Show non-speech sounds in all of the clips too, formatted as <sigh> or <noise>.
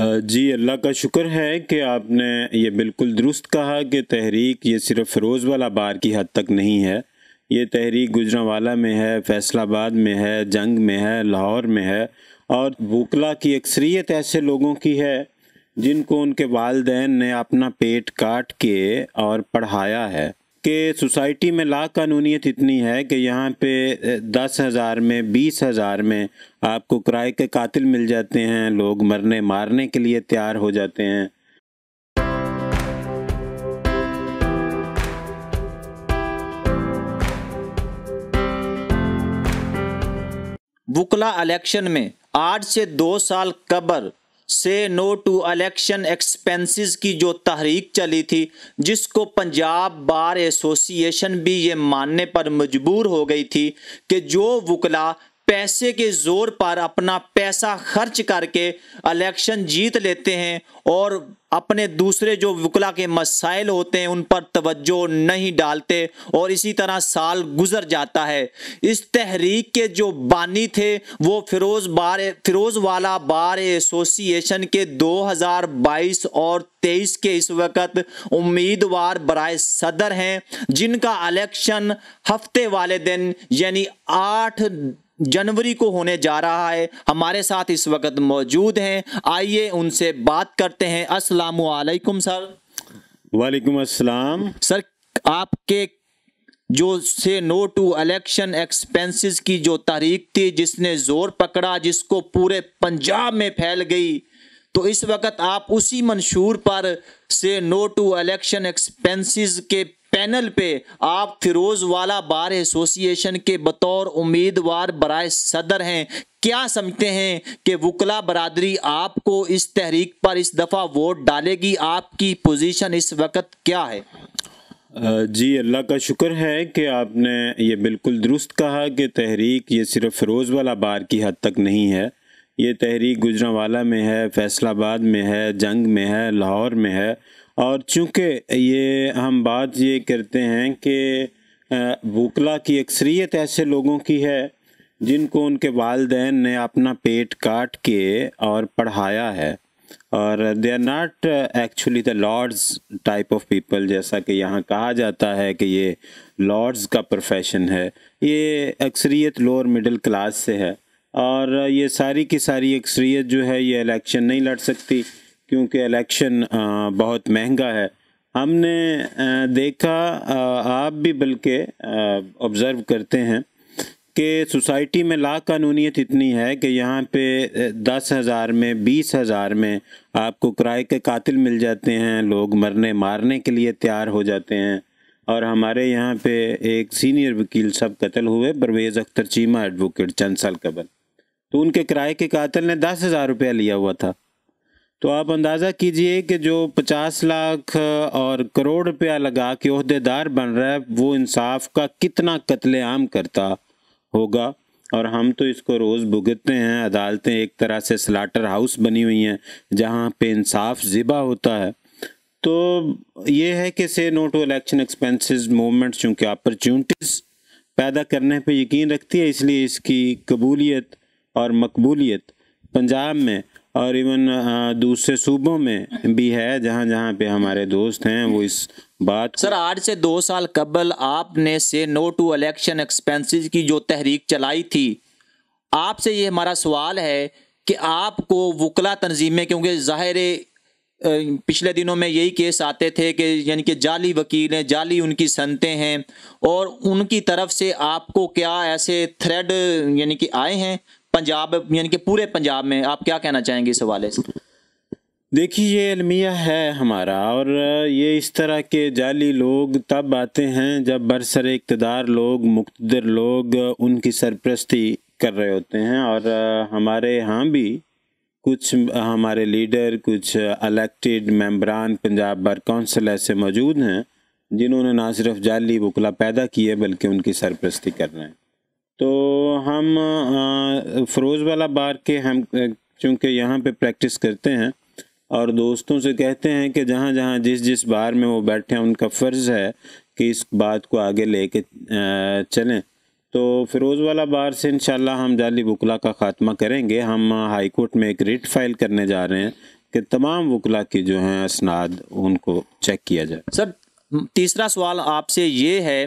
जी अल्लाह का शुक्र है कि आपने ये बिल्कुल दुरुस्त कहा कि तहरीक ये सिर्फ फ़िरोज़ वाला बार की हद तक नहीं है ये तहरीक गुजरावाला में है फैसलाबाद में है जंग में है लाहौर में है और बुकला की अक्सरियत ऐसे लोगों की है जिनको उनके वालदेन ने अपना पेट काट के और पढ़ाया है कि सोसाइटी में ला कानूनीत इतनी है कि यहाँ पे दस हज़ार में बीस हज़ार में आपको किराए के कातिल मिल जाते हैं लोग मरने मारने के लिए तैयार हो जाते हैं वकला इलेक्शन में आठ से दो साल कबर से नो टू इलेक्शन एक्सपेंसेस की जो तहरीक चली थी जिसको पंजाब बार एसोसिएशन भी ये मानने पर मजबूर हो गई थी कि जो वकला पैसे के जोर पर अपना पैसा खर्च करके इलेक्शन जीत लेते हैं और अपने दूसरे जो वकला के मसाइल होते हैं उन पर तवज्जो नहीं डालते और इसी तरह साल गुजर जाता है इस तहरीक के जो बानी थे वो फिरोज बार फिरोज वाला बार एसोसिएशन के 2022 और 23 के इस वक्त उम्मीदवार बरए सदर हैं जिनका इलेक्शन हफ्ते वाले दिन यानी आठ जनवरी को होने जा रहा है हमारे साथ इस वक्त मौजूद हैं आइए उनसे बात करते हैं अस्सलाम वालेकुम सर वालेकुम अस्सलाम सर आपके जो से नो टू इलेक्शन एक्सपेंसेस की जो तारीख थी जिसने जोर पकड़ा जिसको पूरे पंजाब में फैल गई तो इस वक्त आप उसी मंशूर पर say no to election expenses के पैनल पे आप फिरोज वाला बार एसोसिएशन के बतौर उम्मीदवार बरए सदर हैं क्या समझते हैं कि वकला बरदरी आपको इस तहरीक पर इस दफ़ा वोट डालेगी आपकी पोजीशन इस वक्त क्या है जी अल्लाह का शुक्र है कि आपने ये बिल्कुल दुरुस्त कहा कि तहरीक ये सिर्फ फिरोज वाला बार की हद तक नहीं है ये तहरीक गुजरावाला में है फैसलाबाद में है जंग में है लाहौर में है और चूँकि ये हम बात ये करते हैं कि वकला की अक्सरियत ऐसे लोगों की है जिनको उनके वालदेन ने अपना पेट काट के और पढ़ाया है और they are not actually the lords type of people जैसा कि यहाँ कहा जाता है कि ये लॉर्ड्स का प्रोफेशन है ये अक्सरियत लोअर मिडिल क्लास से है और ये सारी की सारी अक्सरियत जो है ये इलेक्शन नहीं लड़ सकती क्योंकि इलेक्शन बहुत महंगा है हमने देखा आप भी बल्कि ऑब्ज़र्व करते हैं कि सोसाइटी में ला कानूनीत इतनी है कि यहाँ पे दस हज़ार में बीस हज़ार में आपको किराए के कातिल मिल जाते हैं लोग मरने मारने के लिए तैयार हो जाते हैं और हमारे यहाँ पे एक सीनियर वकील साहब कत्ल हुए परवेज़ अख्तर चीमा एडवोकेट चंद साल कबल तो उनके किराए के कातिल ने दस हज़ार रुपया लिया हुआ था तो आप अंदाज़ा कीजिए कि जो 50 लाख और करोड़ रुपया लगा के अहदेदार बन रहा है वो इंसाफ का कितना कत्लेआम करता होगा और हम तो इसको रोज़ भुगतते हैं अदालतें एक तरह से स्लाटर हाउस बनी हुई हैं जहाँ पे इंसाफ ज़िबा होता है तो ये है कि say no to election expenses movement चूँकि अपॉर्चुनिटीज़ पैदा करने पे यकीन रखती है इसलिए इसकी कबूलियत और मकबूलियत पंजाब में और इवन uh, दूसरे सूबों में भी है जहाँ जहाँ पे हमारे दोस्त हैं वो इस बात सर आज से दो साल कबल आपने से नो टू इलेक्शन एक्सपेंसेस की जो तहरीक चलाई थी आपसे ये हमारा सवाल है कि आपको वकला तंजीमें क्योंकि ज़ाहिर पिछले दिनों में यही केस आते थे कि यानी कि जाली वकील हैं जाली उनकी संतें हैं और उनकी तरफ से आपको क्या ऐसे थ्रेड यानी कि आए हैं पंजाब यानी कि पूरे पंजाब में आप क्या कहना चाहेंगे इस हवाले से देखिए ये अलमिया है हमारा और ये इस तरह के जाली लोग तब आते हैं जब बरसर इकतदार लोग मुख्तर लोग उनकी सरप्रस्ती कर रहे होते हैं और हमारे यहाँ भी कुछ हमारे लीडर कुछ अलेक्टेड मेंबरान पंजाब बार कौंसिल ऐसे मौजूद हैं जिन्होंने ना सिर्फ जाली वकला पैदा किए बल्कि उनकी सरपरस्ती कर रहे हैं तो हम फ़रोज़ वाला बार के हम चूँकि यहाँ पे प्रैक्टिस करते हैं और दोस्तों से कहते हैं कि जहाँ जहाँ जिस जिस बार में वो बैठे हैं उनका फ़र्ज़ है कि इस बात को आगे ले कर चलें तो फिरोज़ वाला बार से इंशाल्लाह हम जाली वकला का ख़ात्मा करेंगे हम हाई कोर्ट में एक रिट फाइल करने जा रहे हैं कि तमाम वकला की जो हैं असनाद उनको चेक किया जाए सर तीसरा सवाल आपसे ये है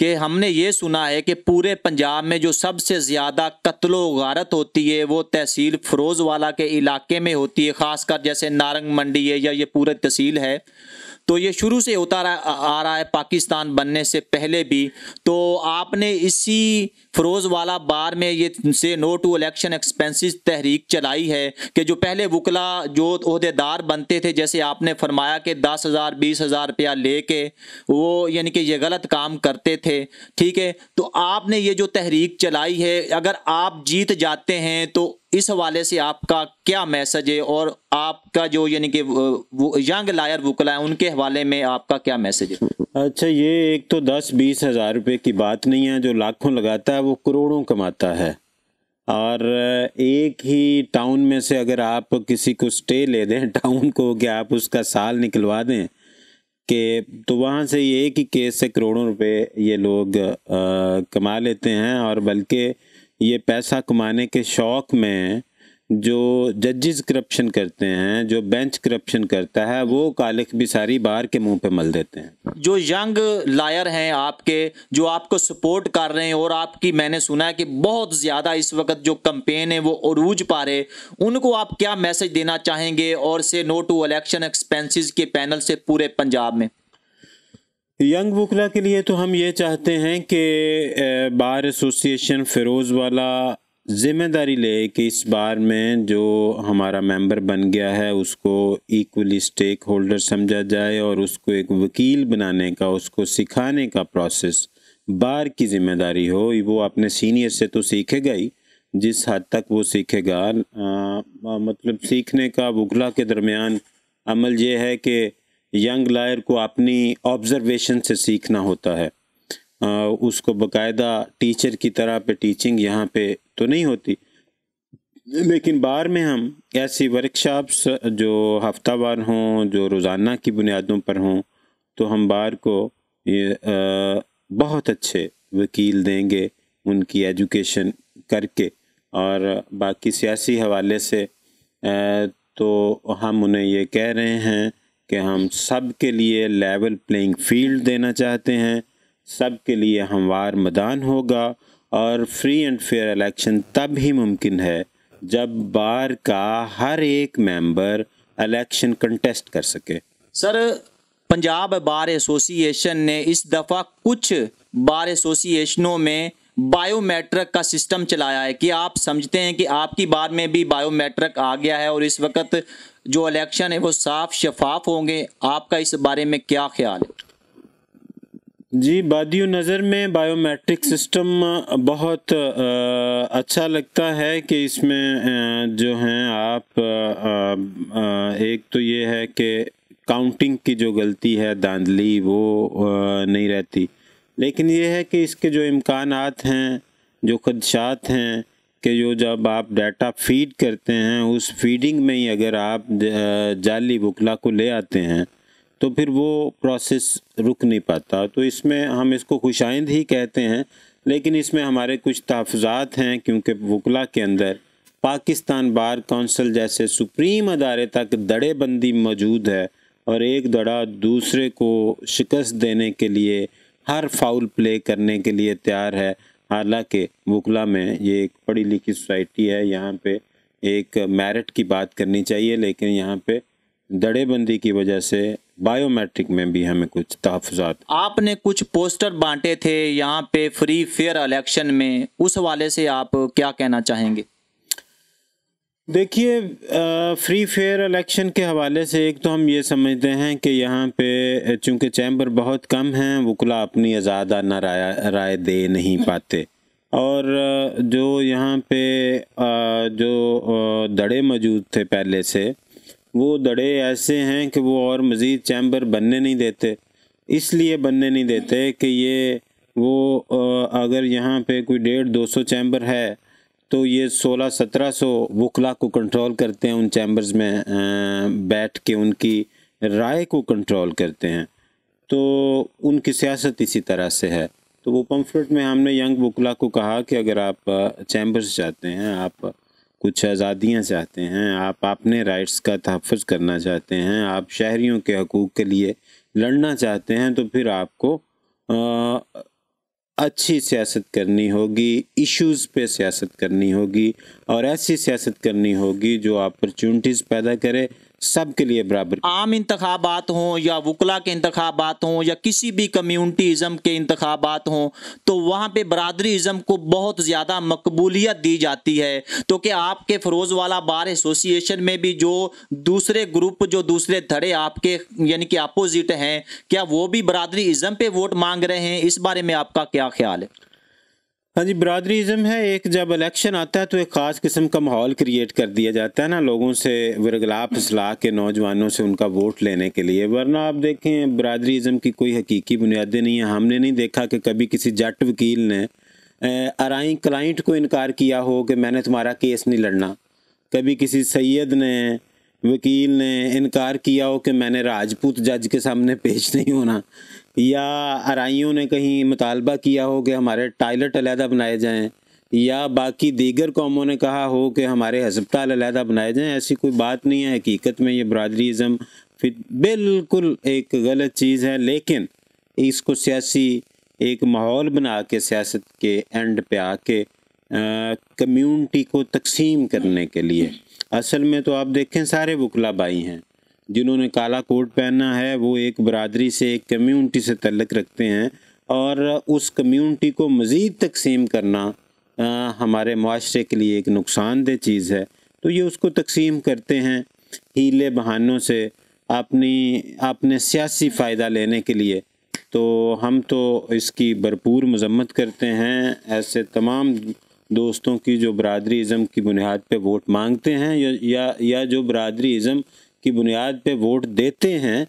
कि हमने ये सुना है कि पूरे पंजाब में जो सबसे ज़्यादा कत्लो गारत होती है वो तहसील फ़रोज़वाला के इलाके में होती है ख़ासकर जैसे नारंग मंडी है या ये पूरी तहसील है तो ये शुरू से होता आ रहा है पाकिस्तान बनने से पहले भी तो आपने इसी फरोज वाला बार में ये say no to election expenses तहरीक चलाई है कि जो पहले वकला जो अहदेदार बनते थे जैसे आपने फरमाया कि दस हज़ार बीस हज़ार रुपया ले के वो यानी कि ये गलत काम करते थे ठीक है तो आपने ये जो तहरीक चलाई है अगर आप जीत जाते हैं तो इस हवाले से आपका क्या मैसेज है और आपका जो यानी कि यंग लायर वकला है उनके हवाले में आपका क्या मैसेज है अच्छा ये एक तो दस बीस हज़ार रुपये की बात नहीं है जो लाखों लगाता है वो करोड़ों कमाता है और एक ही टाउन में से अगर आप किसी को स्टे ले दें टाउन <laughs> को कि आप उसका साल निकलवा दें कि तो वहाँ से ये एक ही केस से करोड़ों रुपए ये लोग आ, कमा लेते हैं और बल्कि ये पैसा कमाने के शौक़ में जो जजेस करप्शन करते हैं जो बेंच करप्शन करता है वो कालिख भी सारी बार के मुंह पे मल देते हैं जो यंग लायर हैं आपके जो आपको सपोर्ट कर रहे हैं और आपकी मैंने सुना है कि बहुत ज़्यादा इस वक्त जो कंपेन है वो अरूज पा रहे उनको आप क्या मैसेज देना चाहेंगे और say no to election expenses के पैनल से पूरे पंजाब में यंग वकला के लिए तो हम ये चाहते हैं कि बार एसोसिएशन फिरोज़ वाला ज़िम्मेदारी ले कि इस बार में जो हमारा मेंबर बन गया है उसको इक्वली स्टेक होल्डर समझा जाए और उसको एक वकील बनाने का उसको सिखाने का प्रोसेस बार की जिम्मेदारी हो वो अपने सीनियर से तो सीखेगा ही जिस हद तक वो सीखेगा आ, मतलब सीखने का वगला के दरमियान अमल ये है कि यंग लायर को अपनी ऑब्ज़रवेशन से सीखना होता है आ, उसको बकायदा टीचर की तरह पे टीचिंग यहाँ पे तो नहीं होती लेकिन बार में हम ऐसी वर्कशॉप्स जो हफ्तावार हों जो रोज़ाना की बुनियादों पर हों तो हम बार को ये आ, बहुत अच्छे वकील देंगे उनकी एजुकेशन करके और बाकी सियासी हवाले से तो हम उन्हें ये कह रहे हैं कि हम सब के लिए लेवल प्लेइंग फील्ड देना चाहते हैं सब के लिए हमवार मैदान होगा और फ्री एंड फेयर इलेक्शन तब ही मुमकिन है जब बार का हर एक मेंबर इलेक्शन कंटेस्ट कर सके सर पंजाब बार एसोसिएशन ने इस दफ़ा कुछ बार एसोसिएशनों में बायोमेट्रिक का सिस्टम चलाया है कि आप समझते हैं कि आपकी बार में भी बायोमेट्रिक आ गया है और इस वक्त जो इलेक्शन है वो साफ शफाफ होंगे आपका इस बारे में क्या ख्याल है जी बादी नज़र में बायोमेट्रिक सिस्टम बहुत अच्छा लगता है कि इसमें जो हैं आप एक तो ये है कि काउंटिंग की जो गलती है दांधली वो नहीं रहती लेकिन ये है कि इसके जो इम्कान हैं जो खदशात हैं कि जो जब आप डाटा फीड करते हैं उस फीडिंग में ही अगर आप जाली वकला को ले आते हैं तो फिर वो प्रोसेस रुक नहीं पाता तो इसमें हम इसको खुशाइंद ही कहते हैं लेकिन इसमें हमारे कुछ तहफ़ात हैं क्योंकि वकला के अंदर पाकिस्तान बार कौंसल जैसे सुप्रीम अदारे तक दड़ेबंदी मौजूद है और एक दड़ा दूसरे को शिकस्त देने के लिए हर फाउल प्ले करने के लिए तैयार है हालांकि वकला में ये एक पढ़ी लिखी सोसाइटी है यहाँ पे एक मेरिट की बात करनी चाहिए लेकिन यहाँ पे दड़ेबंदी की वजह से बायोमेट्रिक में भी हमें कुछ तहफात आपने कुछ पोस्टर बांटे थे यहाँ पे फ्री फेयर इलेक्शन में उस वाले से आप क्या कहना चाहेंगे देखिए फ्री फेयर इलेक्शन के हवाले से एक तो हम ये समझते हैं कि यहाँ पे चूंकि चैम्बर बहुत कम हैं वकला अपनी आज़ादा राय राय दे नहीं पाते और जो यहाँ पे जो दड़े मौजूद थे पहले से वो दड़े ऐसे हैं कि वो और मज़ीद चैम्बर बनने नहीं देते इसलिए बनने नहीं देते कि ये वो अगर यहाँ पे कोई डेढ़ दो सौ चैम्बर है तो ये सोलह सत्रह सौ वकला को कंट्रोल करते हैं उन चैम्बर्स में बैठ के उनकी राय को कंट्रोल करते हैं तो उनकी सियासत इसी तरह से है तो वो पम्फलेट में हमने यंग वकला को कहा कि अगर आप चैम्बर्स जाते हैं आप कुछ आज़ादियाँ चाहते हैं आप अपने राइट्स का तहफ़ करना चाहते हैं आप शहरीों के हकूक़ के लिए लड़ना चाहते हैं तो फिर आपको आ, अच्छी सियासत करनी होगी इश्यूज़ पे सियासत करनी होगी और ऐसी सियासत करनी होगी जो अपॉर्चुनिटीज़ पैदा करे सब के लिए बराबर आम इंतबात हों या वकला के इंतबात हों या किसी भी कम्यूनिटीज़म के इंतबात हों तो वहाँ पर बरदरीज़म को बहुत ज़्यादा मकबूलियत दी जाती है तो कि आपके फरोज़ वाला बार एसोसिएशन में भी जो दूसरे ग्रुप जो दूसरे धड़े आपके यानी कि अपोजिट हैं क्या वो भी बरदरीज़म पर वोट मांग रहे हैं इस बारे में आपका क्या ख्याल है हाँ जी बरदरीज़म है एक जब इलेक्शन आता है तो एक ख़ास किस्म का माहौल क्रिएट कर दिया जाता है ना लोगों से वर्गला फसला के नौजवानों से उनका वोट लेने के लिए वरना आप देखें बरदरीज़म की कोई हकीकी बुनियादें नहीं है हमने नहीं देखा कि कभी किसी जट वकील ने आरई क्लाइंट को इनकार किया हो कि मैंने तुम्हारा केस नहीं लड़ना कभी किसी सैद ने वकील ने इनकार किया हो कि मैंने राजपूत जज के सामने पेश नहीं होना या आरइयों ने कहीं मुतालबा किया हो कि हमारे टॉयलेट अलहदा बनाए जाएँ या बाकी दीगर कौमों ने कहा हो कि हमारे हस्पताल अलहदा बनाए जाएँ ऐसी कोई बात नहीं है हकीकत में ये बरदरीज़म बिल्कुल एक गलत चीज़ है लेकिन इसको सियासी एक माहौल बना के सियासत के एंड पे आके कम्यूनिटी को तकसीम करने के लिए असल में तो आप देखें सारे वकला बाई हैं जिन्होंने काला कोट पहना है वो एक बरदरी से एक कम्यूनिटी से तल्लक रखते हैं और उस कम्यूनिटी को मज़ीद तकसीम करना आ, हमारे माशरे के लिए एक नुकसानदेह चीज़ है तो ये उसको तकसीम करते हैं हीले बहानों से अपनी अपने सियासी फ़ायदा लेने के लिए तो हम तो इसकी भरपूर मजम्मत करते हैं ऐसे तमाम दोस्तों की जो बरदरी इज़म की बुनियाद पर वोट मांगते हैं या या, या जो बरदरी इज़म की बुनियाद पे वोट देते हैं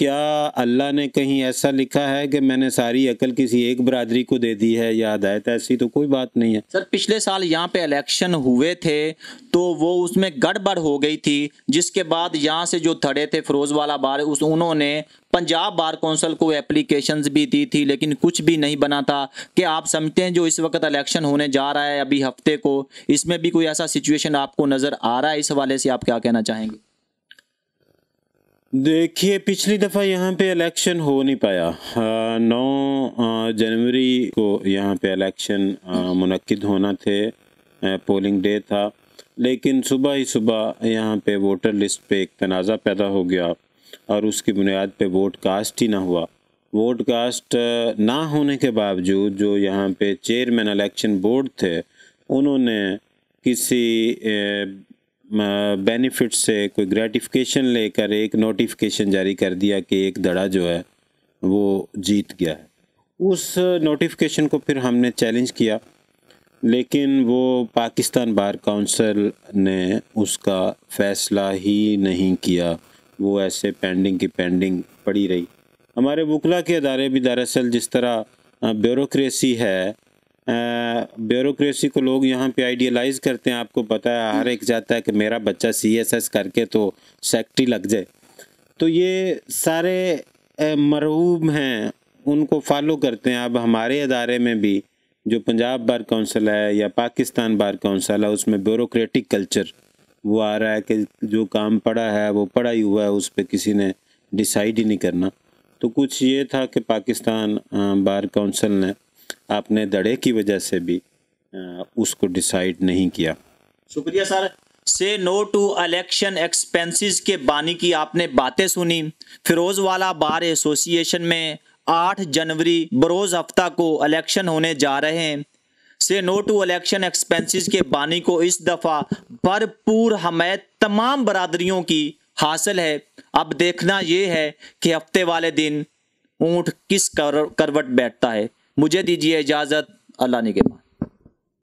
क्या अल्लाह ने कहीं ऐसा लिखा है कि मैंने सारी अकल किसी एक बरदरी को दे दी है या हदायत ऐसी तो कोई बात नहीं है सर पिछले साल यहाँ पे इलेक्शन हुए थे तो वो उसमें गड़बड़ हो गई थी जिसके बाद यहाँ से जो थड़े थे फिरोज वाला बार उस उन्होंने पंजाब बार कौंसल को एप्लीकेशन भी दी थी लेकिन कुछ भी नहीं बना था कि आप समझते हैं जो इस वक्त इलेक्शन होने जा रहा है अभी हफ्ते को इसमें भी कोई ऐसा सिचुएशन आपको नज़र आ रहा है इस हवाले से आप क्या कहना चाहेंगे देखिए पिछली दफ़ा यहाँ पे इलेक्शन हो नहीं पाया नौ जनवरी को यहाँ पे इलेक्शन मनकद होना थे पोलिंग डे था लेकिन सुबह ही सुबह यहाँ पे वोटर लिस्ट पे एक तनाज़ा पैदा हो गया और उसकी बुनियाद पे वोट कास्ट ही ना हुआ वोट कास्ट ना होने के बावजूद जो यहाँ पे चेयरमैन इलेक्शन बोर्ड थे उन्होंने किसी बेनिफिट से कोई ग्रेटिफिकेशन लेकर एक नोटिफिकेशन जारी कर दिया कि एक दड़ा जो है वो जीत गया है उस नोटिफिकेशन को फिर हमने चैलेंज किया लेकिन वो पाकिस्तान बार काउंसिल ने उसका फ़ैसला ही नहीं किया वो ऐसे पेंडिंग की पेंडिंग पड़ी रही हमारे वकला के अदारे भी दरअसल जिस तरह ब्यूरोसी है ब्यूरोक्रेसी को लोग यहाँ पे आइडियलाइज करते हैं आपको पता है हर एक जाता है कि मेरा बच्चा सीएसएस करके तो सेक्टरी लग जाए तो ये सारे मरूब हैं उनको फॉलो करते हैं अब हमारे अदारे में भी जो पंजाब बार काउंसिल है या पाकिस्तान बार काउंसिल है उसमें ब्यूरोक्रेटिक कल्चर वो आ रहा है कि जो काम पड़ा है वो पड़ा ही हुआ है उस पर किसी ने डिसाइड ही नहीं करना तो कुछ ये था कि पाकिस्तान बार काउंसिल ने आपने दड़े की वजह से भी उसको डिसाइड नहीं किया शुक्रिया सर से नो टू इलेक्शन एक्सपेंसेस के बानी की आपने बातें सुनी फिरोज वाला बार एसोसिएशन में 8 जनवरी बरोज हफ्ता को इलेक्शन होने जा रहे हैं से नो टू इलेक्शन एक्सपेंसेस के बानी को इस दफ़ा भरपूर हमें तमाम बरादरियों की हासिल है अब देखना ये है कि हफ्ते वाले दिन ऊँट किस करवट बैठता है मुझे दीजिए इजाज़त अल्लाह ने के